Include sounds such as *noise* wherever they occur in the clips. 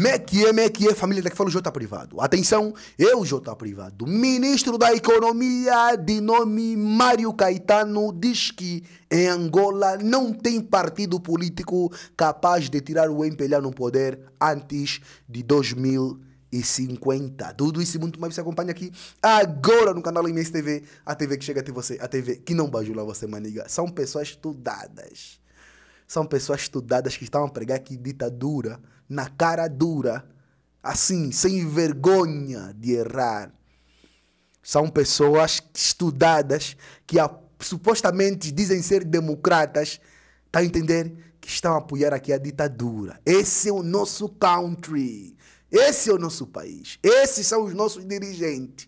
Mequie, Mequie, família daqui fala o Jota Privado. Atenção, eu, Jota Privado, ministro da Economia de nome Mário Caetano, diz que em Angola não tem partido político capaz de tirar o empelhar no poder antes de 2050. Tudo isso e muito mais você acompanha aqui agora no canal MS TV, a TV que chega até você, a TV que não bajula você, maniga. São pessoas estudadas. São pessoas estudadas que estão a pregar aqui ditadura, na cara dura, assim, sem vergonha de errar. São pessoas estudadas que a, supostamente dizem ser democratas, tá a entender? Que estão a apoiar aqui a ditadura. Esse é o nosso country. Esse é o nosso país. Esses são os nossos dirigentes.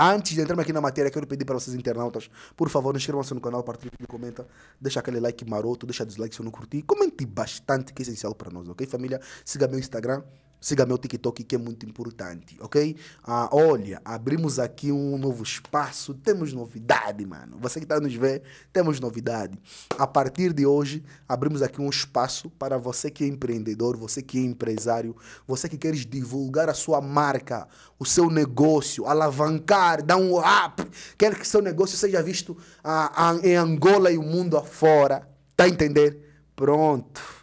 Antes de entrarmos aqui na matéria, quero pedir para vocês internautas, por favor, inscrevam-se no canal, partilhem, comenta, deixa aquele like maroto, deixa dislike se eu não curti, comente bastante que é essencial para nós, ok família? Siga meu Instagram, Siga meu TikTok que é muito importante, ok? Ah, olha, abrimos aqui um novo espaço, temos novidade, mano. Você que está nos vendo, temos novidade. A partir de hoje, abrimos aqui um espaço para você que é empreendedor, você que é empresário, você que quer divulgar a sua marca, o seu negócio, alavancar, dar um up, quer que seu negócio seja visto ah, ah, em Angola e o mundo afora. Tá a entender? Pronto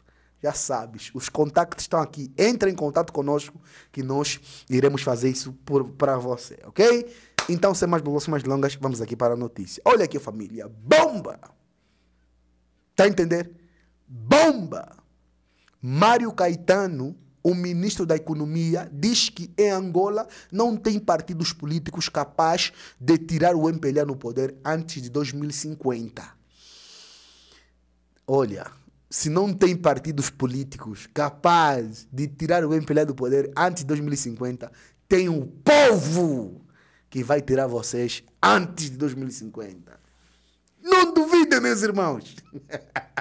já sabes, os contatos estão aqui. Entra em contato conosco que nós iremos fazer isso para você, ok? Então, sem mais delongas, mais longas, vamos aqui para a notícia. Olha aqui, família, bomba! Tá a entender? Bomba! Mário Caetano, o ministro da Economia, diz que em Angola não tem partidos políticos capazes de tirar o MPLA no poder antes de 2050. Olha, se não tem partidos políticos capazes de tirar o MPLA do poder antes de 2050, tem o um povo que vai tirar vocês antes de 2050. Não duvidem, meus irmãos. *laughs*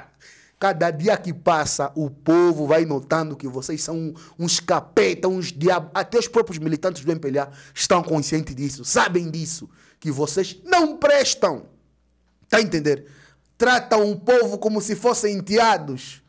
Cada dia que passa, o povo vai notando que vocês são uns capetas, uns diabos. Até os próprios militantes do MPLA estão conscientes disso, sabem disso, que vocês não prestam. Está a entender? Trata um povo como se fossem enteados.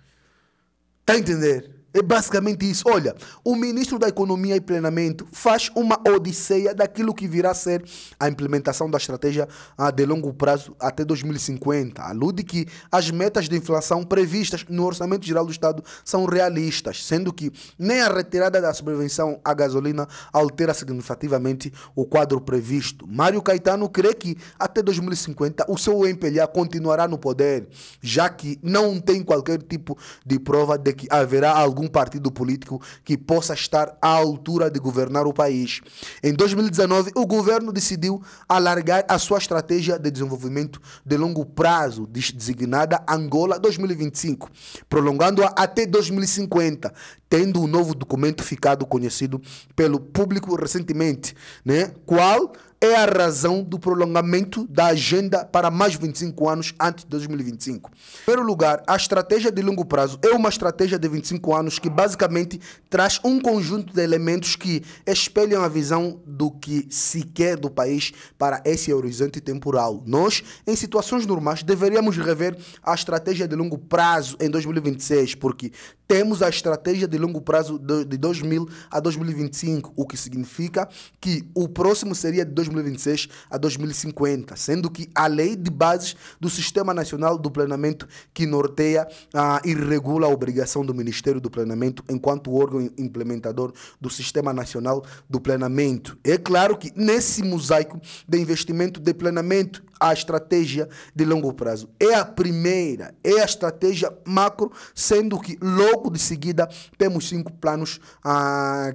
Está a entender? É basicamente isso. Olha, o ministro da Economia e Plenamento faz uma odisseia daquilo que virá a ser a implementação da estratégia ah, de longo prazo até 2050. Alude que as metas de inflação previstas no Orçamento Geral do Estado são realistas, sendo que nem a retirada da subvenção à gasolina altera significativamente o quadro previsto. Mário Caetano crê que até 2050 o seu empelhar continuará no poder, já que não tem qualquer tipo de prova de que haverá algum algum partido político que possa estar à altura de governar o país. Em 2019, o governo decidiu alargar a sua estratégia de desenvolvimento de longo prazo, designada Angola 2025, prolongando-a até 2050, tendo o um novo documento ficado conhecido pelo público recentemente, né? qual é a razão do prolongamento da agenda para mais 25 anos antes de 2025. Em primeiro lugar, a estratégia de longo prazo é uma estratégia de 25 anos que basicamente traz um conjunto de elementos que espelham a visão do que se quer do país para esse horizonte temporal. Nós, em situações normais, deveríamos rever a estratégia de longo prazo em 2026, porque temos a estratégia de longo prazo de 2000 a 2025, o que significa que o próximo seria de 2026 a 2050, sendo que a lei de bases do Sistema Nacional do Planeamento que norteia ah, e regula a obrigação do Ministério do Planeamento enquanto órgão implementador do Sistema Nacional do Planeamento. É claro que nesse mosaico de investimento de planeamento, a estratégia de longo prazo. É a primeira, é a estratégia macro, sendo que logo de seguida temos cinco planos ah,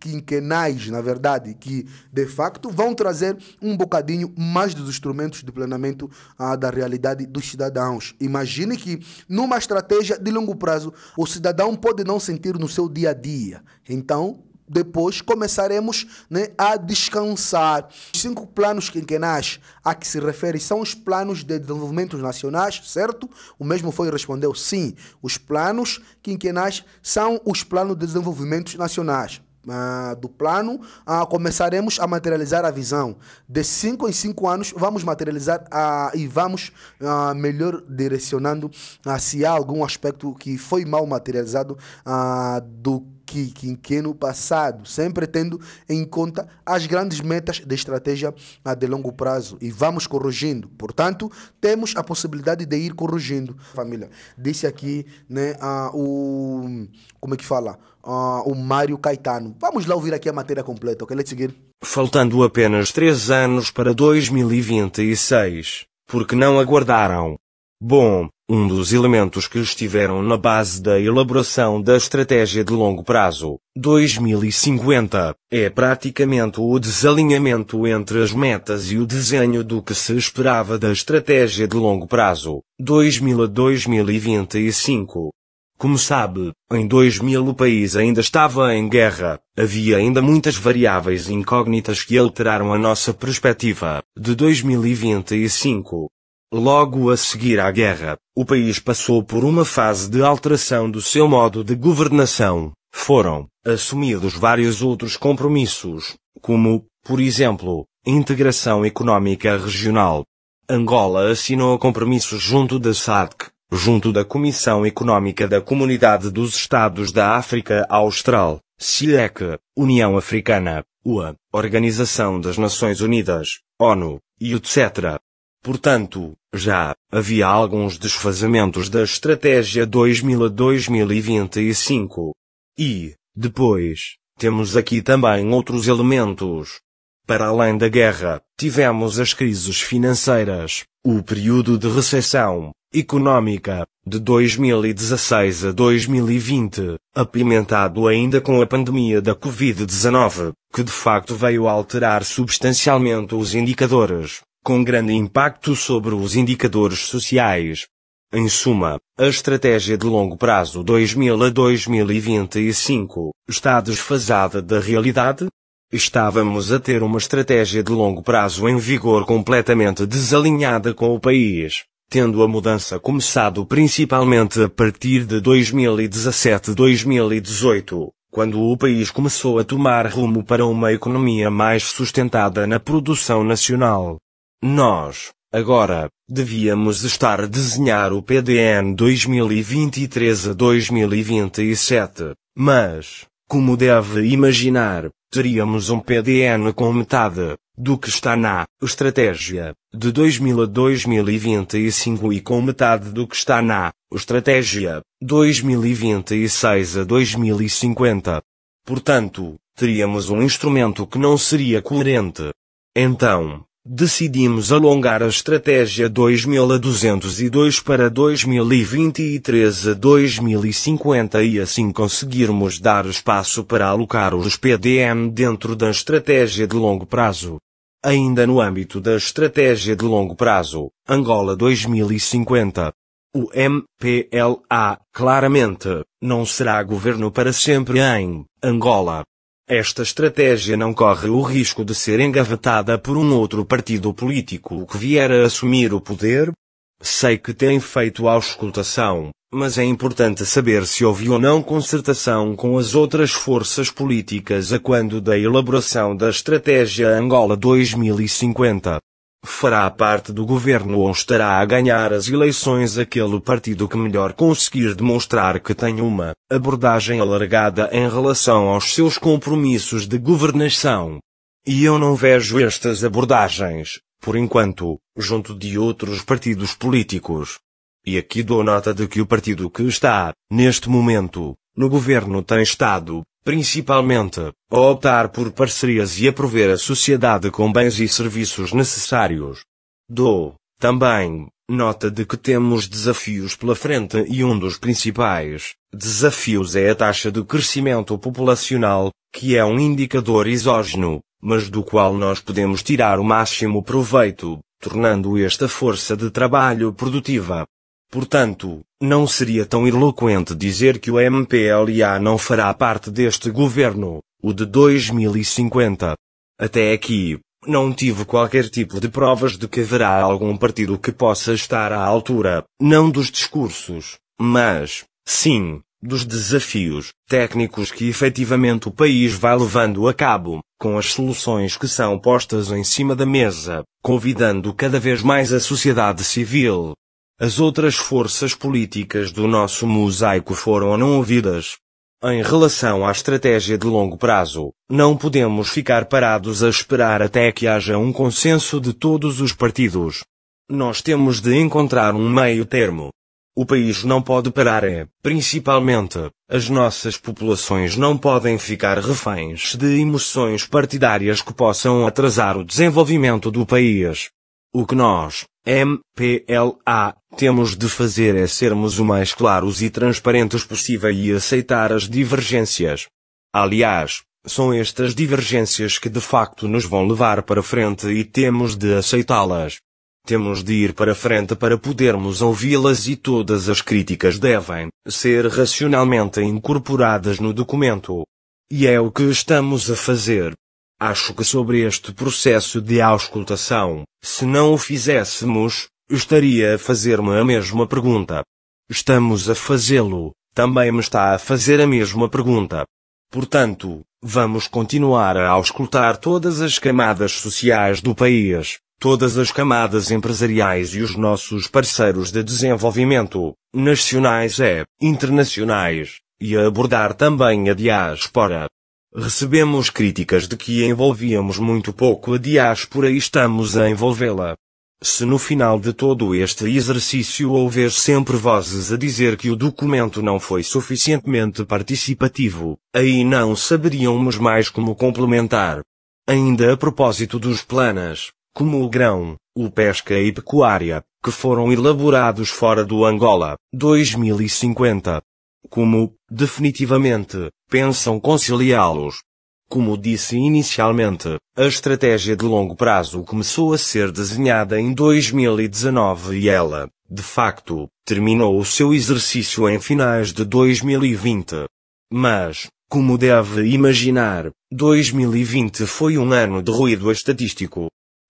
quinquenais, na verdade, que de facto vão trazer um bocadinho mais dos instrumentos de planeamento ah, da realidade dos cidadãos. Imagine que numa estratégia de longo prazo, o cidadão pode não sentir no seu dia a dia. Então, depois começaremos né, a descansar. Os cinco planos quinquenais a que se refere são os planos de desenvolvimento nacionais, certo? O mesmo foi respondeu sim. Os planos quinquenais são os planos de desenvolvimento nacionais. Ah, do plano, ah, começaremos a materializar a visão. De cinco em cinco anos, vamos materializar ah, e vamos ah, melhor direcionando ah, se há algum aspecto que foi mal materializado ah, do que, que no passado, sempre tendo em conta as grandes metas de estratégia de longo prazo. E vamos corrigindo. Portanto, temos a possibilidade de ir corrigindo. Família, disse aqui né, uh, o. Como é que fala? Uh, o Mário Caetano. Vamos lá ouvir aqui a matéria completa, ok? Let's seguir. Faltando apenas três anos para 2026, porque não aguardaram? Bom, um dos elementos que estiveram na base da elaboração da estratégia de longo prazo 2050 é praticamente o desalinhamento entre as metas e o desenho do que se esperava da estratégia de longo prazo 2000 a 2025. Como sabe, em 2000 o país ainda estava em guerra. Havia ainda muitas variáveis incógnitas que alteraram a nossa perspectiva de 2025. Logo a seguir à guerra, o país passou por uma fase de alteração do seu modo de governação. Foram assumidos vários outros compromissos, como, por exemplo, integração econômica regional. Angola assinou compromissos junto da SADC, junto da Comissão Económica da Comunidade dos Estados da África Austral, SILEC, União Africana, UA, Organização das Nações Unidas, ONU, e etc. Portanto, já havia alguns desfazamentos da estratégia 2000 a 2025. E, depois, temos aqui também outros elementos. Para além da guerra, tivemos as crises financeiras, o período de recessão econômica de 2016 a 2020, apimentado ainda com a pandemia da Covid-19, que de facto veio alterar substancialmente os indicadores com grande impacto sobre os indicadores sociais. Em suma, a estratégia de longo prazo 2000 a 2025 está desfasada da realidade? Estávamos a ter uma estratégia de longo prazo em vigor completamente desalinhada com o país, tendo a mudança começado principalmente a partir de 2017-2018, quando o país começou a tomar rumo para uma economia mais sustentada na produção nacional nós, agora, devíamos estar a desenhar o PDN 2023 a 2027, mas, como deve imaginar, teríamos um PDN com metade do que está na estratégia de 2000 a 2025 e com metade do que está na estratégia 2026 a 2050. Portanto, teríamos um instrumento que não seria coerente. Então, decidimos alongar a estratégia 2000 a para 2023 a 2050 e assim conseguirmos dar espaço para alocar os PDM dentro da estratégia de longo prazo. Ainda no âmbito da estratégia de longo prazo, Angola 2050. O MPLA, claramente, não será governo para sempre em Angola. Esta estratégia não corre o risco de ser engavetada por um outro partido político que vier a assumir o poder? Sei que tem feito auscultação, mas é importante saber se houve ou não concertação com as outras forças políticas a quando da elaboração da Estratégia Angola 2050 fará parte do governo ou estará a ganhar as eleições aquele partido que melhor conseguir demonstrar que tem uma abordagem alargada em relação aos seus compromissos de governação. E eu não vejo estas abordagens, por enquanto, junto de outros partidos políticos. E aqui dou nota de que o partido que está, neste momento, no governo tem estado, principalmente, a optar por parcerias e a prover a sociedade com bens e serviços necessários. Dou, também, nota de que temos desafios pela frente e um dos principais desafios é a taxa de crescimento populacional, que é um indicador exógeno, mas do qual nós podemos tirar o máximo proveito, tornando esta força de trabalho produtiva. Portanto, não seria tão eloquente dizer que o MPLA não fará parte deste governo, o de 2050. Até aqui, não tive qualquer tipo de provas de que haverá algum partido que possa estar à altura, não dos discursos, mas, sim, dos desafios técnicos que efetivamente o país vai levando a cabo, com as soluções que são postas em cima da mesa, convidando cada vez mais a sociedade civil, as outras forças políticas do nosso mosaico foram não ouvidas. Em relação à estratégia de longo prazo, não podemos ficar parados a esperar até que haja um consenso de todos os partidos. Nós temos de encontrar um meio termo. O país não pode parar é, principalmente, as nossas populações não podem ficar reféns de emoções partidárias que possam atrasar o desenvolvimento do país. O que nós, MPLA, temos de fazer é sermos o mais claros e transparentes possível e aceitar as divergências. Aliás, são estas divergências que de facto nos vão levar para frente e temos de aceitá-las. Temos de ir para frente para podermos ouvi-las e todas as críticas devem ser racionalmente incorporadas no documento. E é o que estamos a fazer. Acho que sobre este processo de auscultação, se não o fizéssemos, estaria a fazer-me a mesma pergunta. Estamos a fazê-lo, também me está a fazer a mesma pergunta. Portanto, vamos continuar a auscultar todas as camadas sociais do país, todas as camadas empresariais e os nossos parceiros de desenvolvimento, nacionais e internacionais, e a abordar também a diáspora, Recebemos críticas de que envolvíamos muito pouco a diáspora e estamos a envolvê-la. Se no final de todo este exercício houver sempre vozes a dizer que o documento não foi suficientemente participativo, aí não saberíamos mais como complementar. Ainda a propósito dos planas, como o grão, o pesca e pecuária, que foram elaborados fora do Angola, 2050. Como, definitivamente, pensam conciliá-los. Como disse inicialmente, a estratégia de longo prazo começou a ser desenhada em 2019 e ela, de facto, terminou o seu exercício em finais de 2020. Mas, como deve imaginar, 2020 foi um ano de ruído estatístico.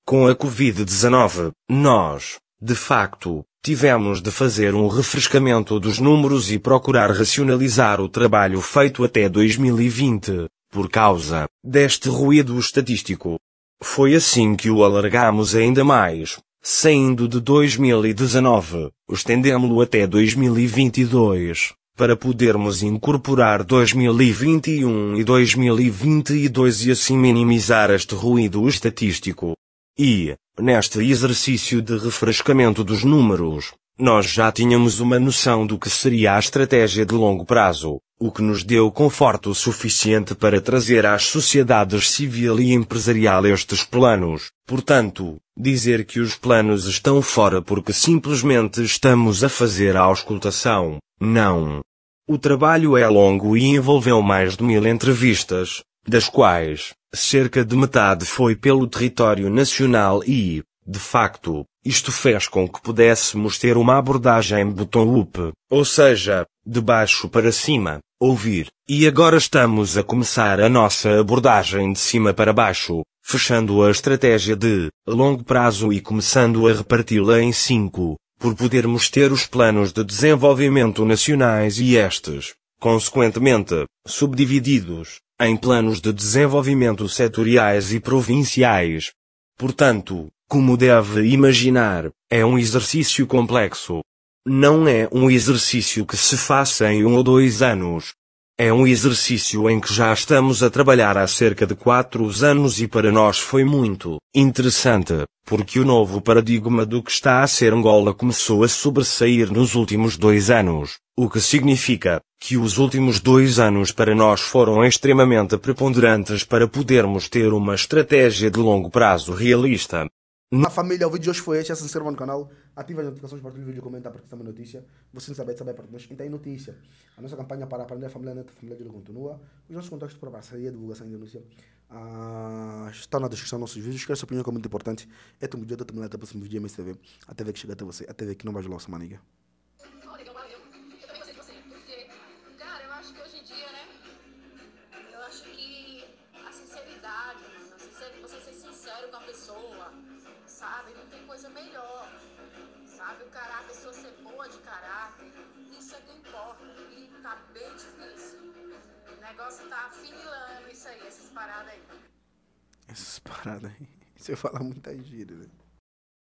Com a Covid-19, nós, de facto, Tivemos de fazer um refrescamento dos números e procurar racionalizar o trabalho feito até 2020, por causa deste ruído estatístico. Foi assim que o alargamos ainda mais, saindo de 2019, estendêmo lo até 2022, para podermos incorporar 2021 e 2022 e assim minimizar este ruído estatístico. E, Neste exercício de refrescamento dos números, nós já tínhamos uma noção do que seria a estratégia de longo prazo, o que nos deu conforto suficiente para trazer às sociedades civil e empresarial estes planos. Portanto, dizer que os planos estão fora porque simplesmente estamos a fazer a auscultação, não. O trabalho é longo e envolveu mais de mil entrevistas, das quais cerca de metade foi pelo território nacional e, de facto, isto fez com que pudéssemos ter uma abordagem bottom loop, ou seja, de baixo para cima, ouvir, e agora estamos a começar a nossa abordagem de cima para baixo, fechando a estratégia de longo prazo e começando a reparti-la em cinco, por podermos ter os planos de desenvolvimento nacionais e estes, consequentemente, subdivididos, em planos de desenvolvimento setoriais e provinciais. Portanto, como deve imaginar, é um exercício complexo. Não é um exercício que se faça em um ou dois anos, é um exercício em que já estamos a trabalhar há cerca de quatro anos e para nós foi muito interessante, porque o novo paradigma do que está a ser Angola começou a sobressair nos últimos dois anos, o que significa que os últimos dois anos para nós foram extremamente preponderantes para podermos ter uma estratégia de longo prazo realista, na família, o vídeo de hoje foi este. É Se inscreva no canal, ative as notificações, para partilhe o vídeo, comenta, porque também é notícia. Você não sabe, sabe, partilhe. Então, é notícia. A nossa campanha para a família neta, a família dele continua. Os nossos contatos para parceria, divulgação e denúncia ah, estão na descrição dos nossos vídeos. Quero essa opinião que é muito importante. É teu dia, é até o próximo vídeo, MSTV. A TV que chega até você, a TV que não vai gelar o seu maniga. caráter, isso é que importa. E tá bem difícil. O negócio tá afinilando isso aí, essas paradas aí. Essas *laughs* paradas aí. Você fala muita gíria, né?